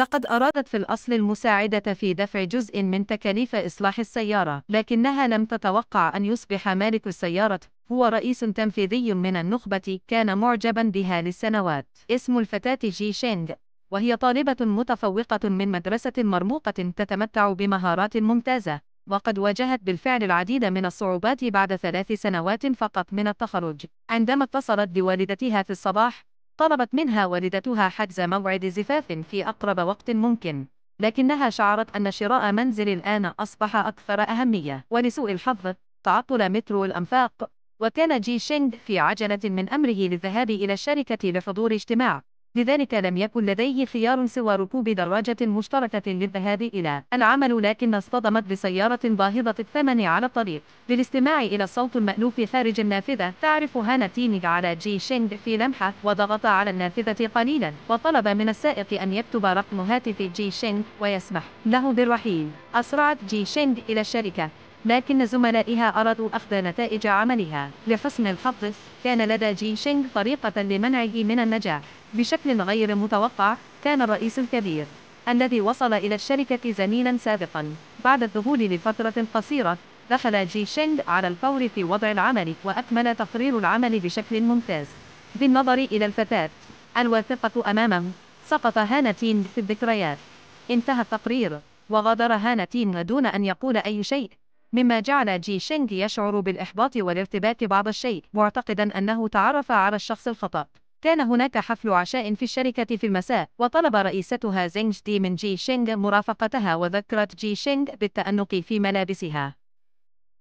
لقد أرادت في الأصل المساعدة في دفع جزء من تكاليف إصلاح السيارة، لكنها لم تتوقع أن يصبح مالك السيارة هو رئيس تنفيذي من النخبة كان معجبا بها لسنوات. اسم الفتاة جي شينغ، وهي طالبة متفوقة من مدرسة مرموقة تتمتع بمهارات ممتازة، وقد واجهت بالفعل العديد من الصعوبات بعد ثلاث سنوات فقط من التخرج. عندما اتصلت بوالدتها في الصباح، طلبت منها والدتها حجز موعد زفاف في أقرب وقت ممكن لكنها شعرت أن شراء منزل الآن أصبح أكثر أهمية ولسوء الحظ تعطل مترو الأنفاق وكان جي شينغ في عجلة من أمره للذهاب إلى الشركة لحضور اجتماع لذلك لم يكن لديه خيار سوى ركوب دراجة مشتركة للذهاب إلى العمل لكن اصطدمت بسيارة باهظة الثمن على الطريق للاستماع إلى الصوت المألوف خارج النافذة تعرف هانا تينغ على جي شينغ في لمحة وضغط على النافذة قليلا وطلب من السائق أن يكتب رقم هاتف جي شينغ ويسمح له بالرحيل أسرعت جي شينغ إلى الشركة لكن زملائها أرادوا أخذ نتائج عملها لحسن الحظ كان لدى جي شينغ طريقة لمنعه من النجاح بشكل غير متوقع كان الرئيس الكبير الذي وصل إلى الشركة زميلا سابقا بعد الذهول لفترة قصيرة دخل جي شينغ على الفور في وضع العمل وأكمل تقرير العمل بشكل ممتاز بالنظر إلى الفتاة الواثقة أمامه سقط هانتين في الذكريات انتهى التقرير وغادر هانتين دون أن يقول أي شيء مما جعل جي شينغ يشعر بالإحباط والارتباك بعض الشيء معتقدا أنه تعرف على الشخص الخطأ كان هناك حفل عشاء في الشركة في المساء وطلب رئيستها زينج دي من جي شينغ مرافقتها وذكرت جي شينغ بالتأنق في ملابسها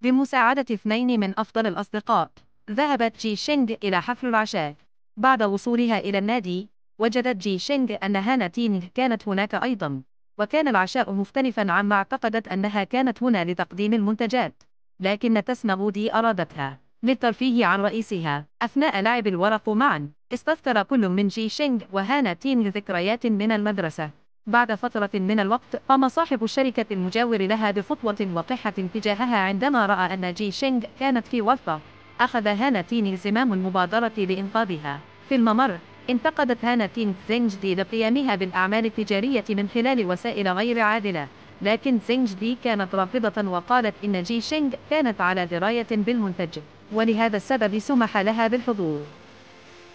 بمساعدة اثنين من أفضل الأصدقاء ذهبت جي شينغ إلى حفل العشاء بعد وصولها إلى النادي وجدت جي شينغ أن هانا تينغ كانت هناك أيضا وكان العشاء مختلفا عما اعتقدت أنها كانت هنا لتقديم المنتجات لكن تسنا غودي أرادتها للترفيه عن رئيسها أثناء لعب الورق معا استذكر كل من جي شينغ وهانا تين ذكريات من المدرسة بعد فترة من الوقت قام صاحب الشركة المجاور لها بخطوة وقحة تجاهها عندما رأى أن جي شينغ كانت في ورطة أخذ هانا تين زمام المبادرة لإنقاذها في الممر انتقدت هانا تينغ زينج دي لقيامها بالأعمال التجارية من خلال وسائل غير عادلة لكن زينج دي كانت رافضة وقالت إن جي شينغ كانت على دراية بالمنتج ولهذا السبب سمح لها بالحضور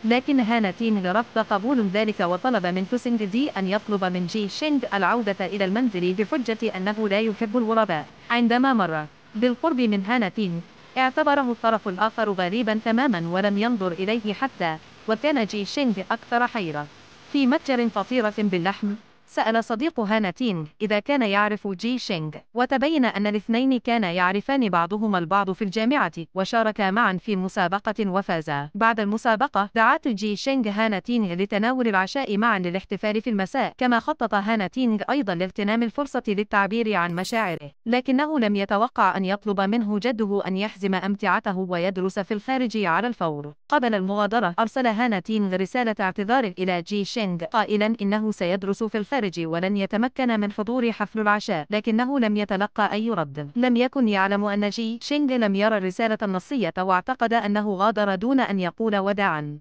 لكن هانا تينغ رفض قبول ذلك وطلب من توسينغ دي أن يطلب من جي شينغ العودة إلى المنزل بحجة أنه لا يحب الغرباء عندما مر بالقرب من هانا تينغ اعتبره الطرف الآخر غريبا تماما ولم ينظر إليه حتى وكان جي شينغ أكثر حيرة في متجر فطيرة باللحم سأل صديق هاناتين إذا كان يعرف جي شينغ وتبين أن الاثنين كانا يعرفان بعضهما البعض في الجامعة وشاركا معا في مسابقة وفازا بعد المسابقة دعت جي شينغ هاناتين لتناول العشاء معا للاحتفال في المساء كما خطط هاناتين أيضا لاغتنام الفرصة للتعبير عن مشاعره لكنه لم يتوقع أن يطلب منه جده أن يحزم أمتعته ويدرس في الخارج على الفور قبل المغادرة أرسل هاناتين رسالة اعتذار إلى جي شينغ قائلا إنه سيدرس في الخارج الخارج ولن يتمكن من حضور حفل العشاء لكنه لم يتلقى أي رد لم يكن يعلم أن جي شينغ لم يرى الرسالة النصية واعتقد أنه غادر دون أن يقول وداعا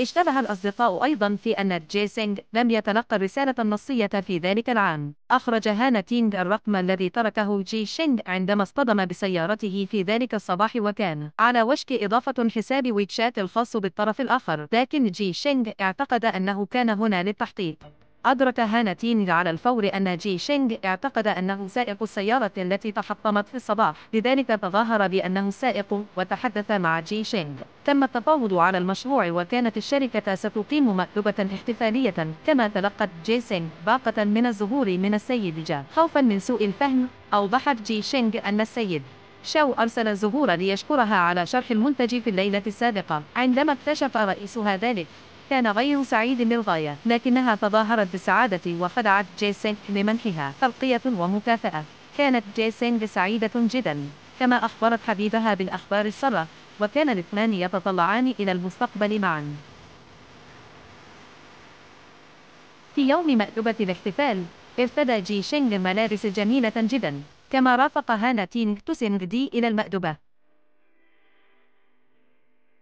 اشتبه الأصدقاء أيضا في أن جيسينج لم يتلقى الرسالة النصية في ذلك العام. أخرج هانا تينغ الرقم الذي تركه جي شينغ عندما اصطدم بسيارته في ذلك الصباح وكان على وشك إضافة حساب ويتشات الخاص بالطرف الآخر، لكن جي شينغ اعتقد أنه كان هنا للتحقيق. أدرك هانتين على الفور أن جي شينغ اعتقد أنه سائق السيارة التي تحطمت في الصباح لذلك تظاهر بأنه سائق وتحدث مع جي شينغ تم التفاوض على المشروع وكانت الشركة ستقيم مأدبة احتفالية كما تلقت جي سينغ باقة من الزهور من السيد جا خوفا من سوء الفهم أوضحت جي شينغ أن السيد شاو أرسل الزهور ليشكرها على شرح المنتج في الليلة السابقة عندما اكتشف رئيسها ذلك كان غير سعيد للغاية لكنها تظاهرت بسعادة وخدعت جيسين لمنحها ترقية ومكافأة كانت جيسين سعيدة جدا كما أخبرت حبيبها بالأخبار السارة وكان الاثنان يتطلعان إلى المستقبل معا في يوم مأدبة الاحتفال ارتدى جي شينغ ملابس جميلة جدا كما رافق هانا ناتين تسنغ دي إلى المأدبة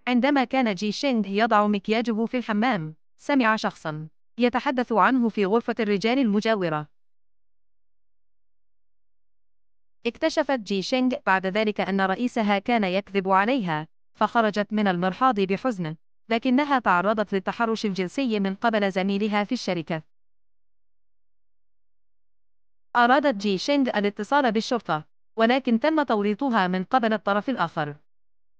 عندما كان جي شينغ يضع مكياجه في الحمام، سمع شخصا يتحدث عنه في غرفة الرجال المجاورة. اكتشفت جي شينغ بعد ذلك أن رئيسها كان يكذب عليها، فخرجت من المرحاض بحزن، لكنها تعرضت للتحرش الجنسي من قبل زميلها في الشركة. أرادت جي شينغ الاتصال بالشرطة، ولكن تم توريطها من قبل الطرف الآخر.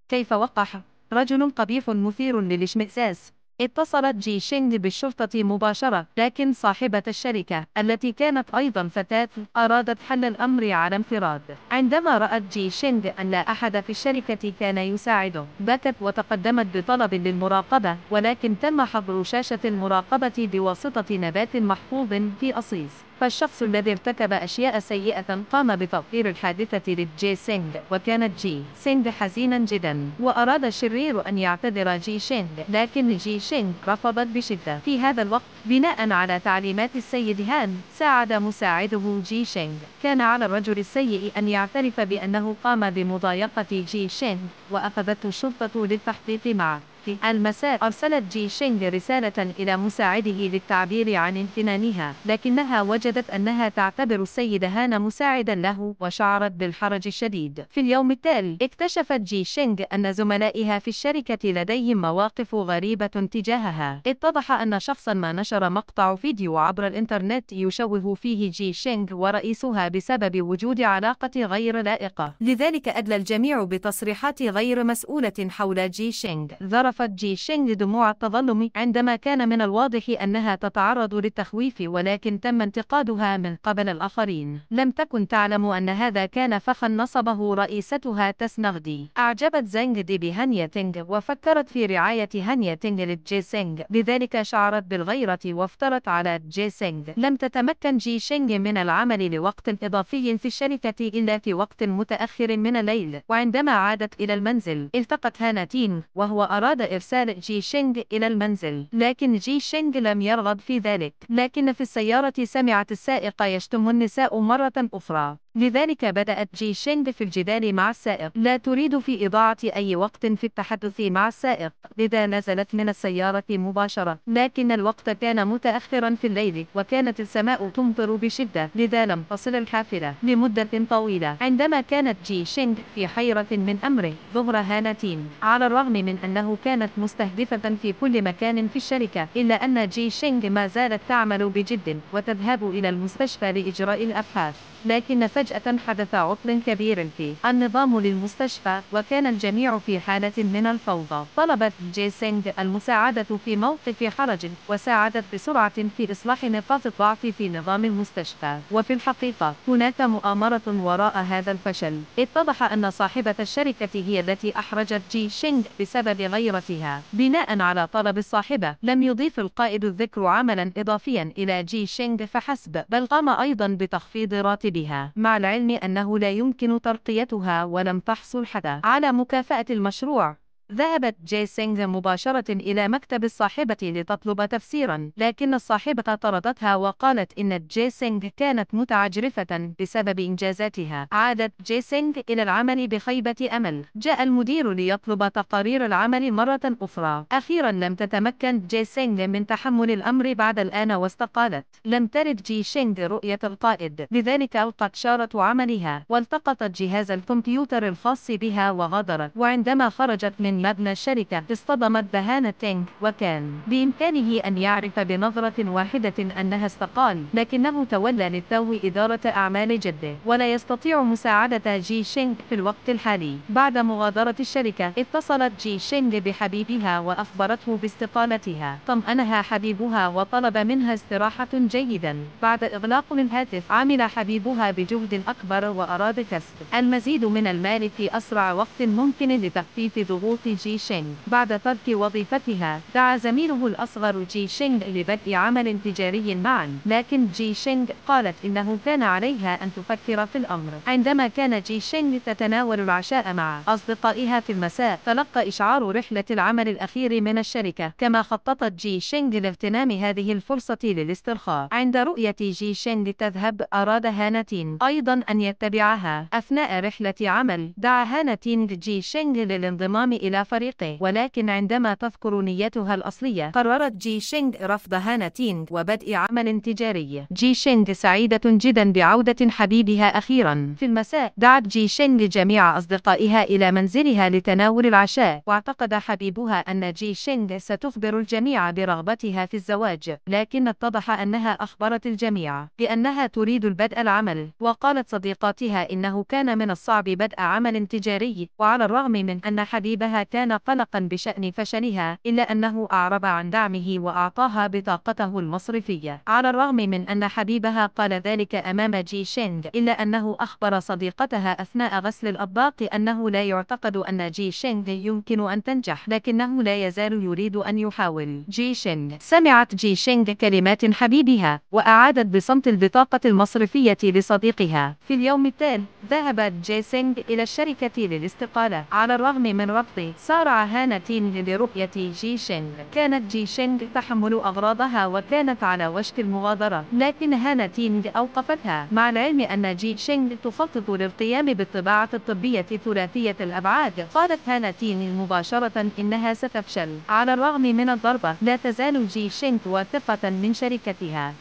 كيف وقح؟ رجل قبيح مثير للاشمئزاز اتصلت جي شينغ بالشرطة مباشرة لكن صاحبة الشركة التي كانت أيضا فتاة أرادت حل الأمر على انفراد عندما رأت جي شينغ أن لا أحد في الشركة كان يساعده بكت وتقدمت بطلب للمراقبة ولكن تم حظر شاشة المراقبة بواسطة نبات محفوظ في أصيص فالشخص الذي ارتكب أشياء سيئة قام بتطهير الحادثة لجي سينغ وكانت جي سينغ حزينا جدا وأراد الشرير أن يعتذر جي شينغ لكن جي شينغ رفضت بشدة في هذا الوقت بناء على تعليمات السيد هان ساعد مساعده جي شينغ كان على الرجل السيء أن يعترف بأنه قام بمضايقة جي شينغ وأخذته الشرطة للتحقيق معه المساء أرسلت جي شينغ رسالة إلى مساعده للتعبير عن امتنانها لكنها وجدت أنها تعتبر السيد هان مساعدا له وشعرت بالحرج الشديد في اليوم التالي اكتشفت جي شينغ أن زملائها في الشركة لديهم مواقف غريبة تجاهها اتضح أن شخصا ما نشر مقطع فيديو عبر الإنترنت يشوه فيه جي شينغ ورئيسها بسبب وجود علاقة غير لائقة لذلك أدلى الجميع بتصريحات غير مسؤولة حول جي شينغ ظرف وصفت جي شينغ دموع التظلم عندما كان من الواضح أنها تتعرض للتخويف ولكن تم انتقادها من قبل الآخرين لم تكن تعلم أن هذا كان فخا نصبه رئيستها تسنغدي أعجبت زينغ دي بهانيا تينغ وفكرت في رعاية هانيا تينغ لجي سينغ لذلك شعرت بالغيرة وافترت على جي سينغ لم تتمكن جي شينغ من العمل لوقت إضافي في الشركة إلا في وقت متأخر من الليل وعندما عادت إلى المنزل التقت هانا تين وهو أراد إرسال جي شينغ إلى المنزل لكن جي شينغ لم يرغب في ذلك لكن في السيارة سمعت السائق يشتم النساء مرة أخرى لذلك بدأت جي شينغ في الجدال مع السائق لا تريد في إضاعة أي وقت في التحدث مع السائق لذا نزلت من السيارة مباشرة لكن الوقت كان متأخرا في الليل وكانت السماء تمطر بشدة لذا لم تصل الحافلة لمدة طويلة عندما كانت جي شينغ في حيرة من أمره ظهر هانتين على الرغم من أنه كانت مستهدفة في كل مكان في الشركة إلا أن جي شينغ ما زالت تعمل بجد وتذهب إلى المستشفى لإجراء الأبحاث لكن فجأة فجأة حدث عطل كبير في النظام للمستشفى وكان الجميع في حالة من الفوضى طلبت جي سينغ المساعدة في موقف حرج وساعدت بسرعة في إصلاح نقاط الضعف في نظام المستشفى وفي الحقيقة هناك مؤامرة وراء هذا الفشل اتضح أن صاحبة الشركة هي التي أحرجت جي شينغ بسبب غيرتها بناء على طلب الصاحبة لم يضيف القائد الذكر عملا إضافيا إلى جي شينغ فحسب بل قام أيضا بتخفيض راتبها مع مع العلم أنه لا يمكن ترقيتها ولم تحصل حتى على مكافأة المشروع ذهبت جيسينغ سينغ مباشرة إلى مكتب الصاحبة لتطلب تفسيرا لكن الصاحبة طردتها وقالت إن جيسينغ سينغ كانت متعجرفة بسبب إنجازاتها عادت جيسينغ سينغ إلى العمل بخيبة أمل جاء المدير ليطلب تقارير العمل مرة أخرى أخيرا لم تتمكن جيسينغ سينغ من تحمل الأمر بعد الآن واستقالت لم ترد جي شينغ رؤية القائد لذلك ألقت شارة عملها والتقطت جهاز الكمبيوتر الخاص بها وغادرت وعندما خرجت من مبنى الشركة اصطدمت بهانا تينغ وكان بإمكانه أن يعرف بنظرة واحدة أنها استقال لكنه تولى للتو إدارة أعمال جده ولا يستطيع مساعدة جي شينغ في الوقت الحالي بعد مغادرة الشركة اتصلت جي شينغ بحبيبها وأخبرته باستقالتها طمأنها حبيبها وطلب منها استراحة جيدا بعد إغلاق الهاتف عمل حبيبها بجهد أكبر وأراد كسب المزيد من المال في أسرع وقت ممكن لتخفيف ضغوط شينغ بعد ترك وظيفتها دعا زميله الأصغر جي شينغ لبدء عمل تجاري معا لكن جي شينغ قالت إنه كان عليها أن تفكر في الأمر عندما كان جي شينغ تتناول العشاء مع أصدقائها في المساء تلقى إشعار رحلة العمل الأخير من الشركة كما خططت جي شينغ لاغتنام هذه الفرصة للاسترخاء عند رؤية جي شينغ تذهب أراد هانتين أيضا أن يتبعها أثناء رحلة عمل دعا هانتين شينغ للانضمام إلى إلى فريقه ولكن عندما تذكر نيتها الأصلية قررت جي شينغ رفض هانا تينغ وبدء عمل تجاري جي شينغ سعيدة جدا بعودة حبيبها أخيرا في المساء دعت جي شينغ جميع أصدقائها إلى منزلها لتناول العشاء واعتقد حبيبها أن جي شينغ ستخبر الجميع برغبتها في الزواج لكن اتضح أنها أخبرت الجميع بأنها تريد البدء العمل وقالت صديقاتها إنه كان من الصعب بدء عمل تجاري وعلى الرغم من أن حبيبها كان قلقا بشأن فشلها إلا أنه أعرب عن دعمه وأعطاها بطاقته المصرفية على الرغم من أن حبيبها قال ذلك أمام جي شينغ إلا أنه أخبر صديقتها أثناء غسل الأطباق أنه لا يعتقد أن جي شينغ يمكن أن تنجح لكنه لا يزال يريد أن يحاول جي شينغ سمعت جي شينغ كلمات حبيبها وأعادت بصمت البطاقة المصرفية لصديقها في اليوم التالي ذهبت جي سينغ إلى الشركة للاستقالة على الرغم من رفض سارع هانتين لرؤية جي شينغ كانت جي شينغ تحمل أغراضها وكانت على وشك المغادرة لكن هانتين أوقفتها مع العلم أن جي شينغ تخطط للقيام بالطباعة الطبية ثلاثية الأبعاد قالت هانتين مباشرة إنها ستفشل على الرغم من الضربة لا تزال جي شينغ واثقة من شركتها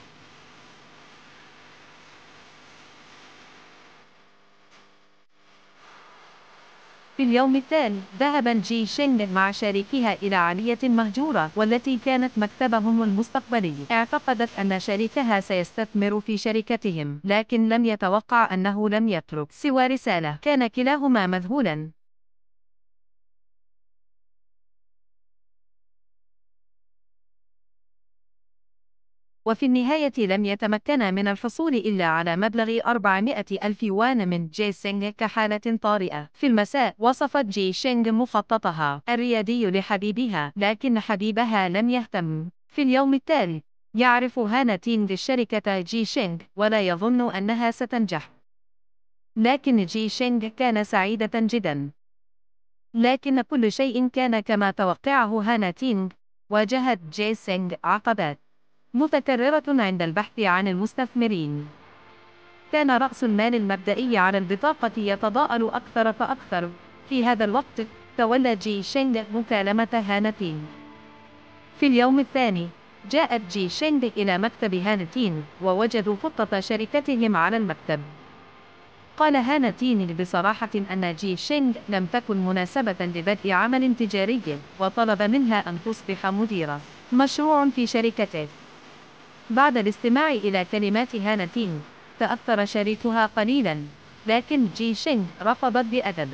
في اليوم التالي ذهب جي شينغ مع شريكها إلى عالية مهجورة والتي كانت مكتبهم المستقبلي اعتقدت أن شريكها سيستثمر في شركتهم لكن لم يتوقع أنه لم يترك سوى رسالة كان كلاهما مذهولا وفي النهاية لم يتمكنا من الحصول إلا على مبلغ 400 ألف يوان من جي سينغ كحالة طارئة في المساء وصفت جي شينغ مخططها الريادي لحبيبها لكن حبيبها لم يهتم في اليوم التالي يعرف هانا تينغ شركة جي شينغ ولا يظن أنها ستنجح لكن جي شينغ كان سعيدة جدا لكن كل شيء كان كما توقعه هانا تينغ واجهت جي سينغ عقبات متكررة عند البحث عن المستثمرين. كان رأس المال المبدئي على البطاقة يتضاءل أكثر فأكثر. في هذا الوقت، تولى جي شينغ مكالمة هانتين. في اليوم الثاني، جاءت جي شينغ إلى مكتب هانتين، ووجدوا خطة شركتهم على المكتب. قال هانتين بصراحة أن جي شينغ لم تكن مناسبة لبدء عمل تجاري، وطلب منها أن تصبح مديرة مشروع في شركته. بعد الاستماع إلى كلمات هانتين تأثر شريكها قليلا لكن جي شينغ رفضت بأدب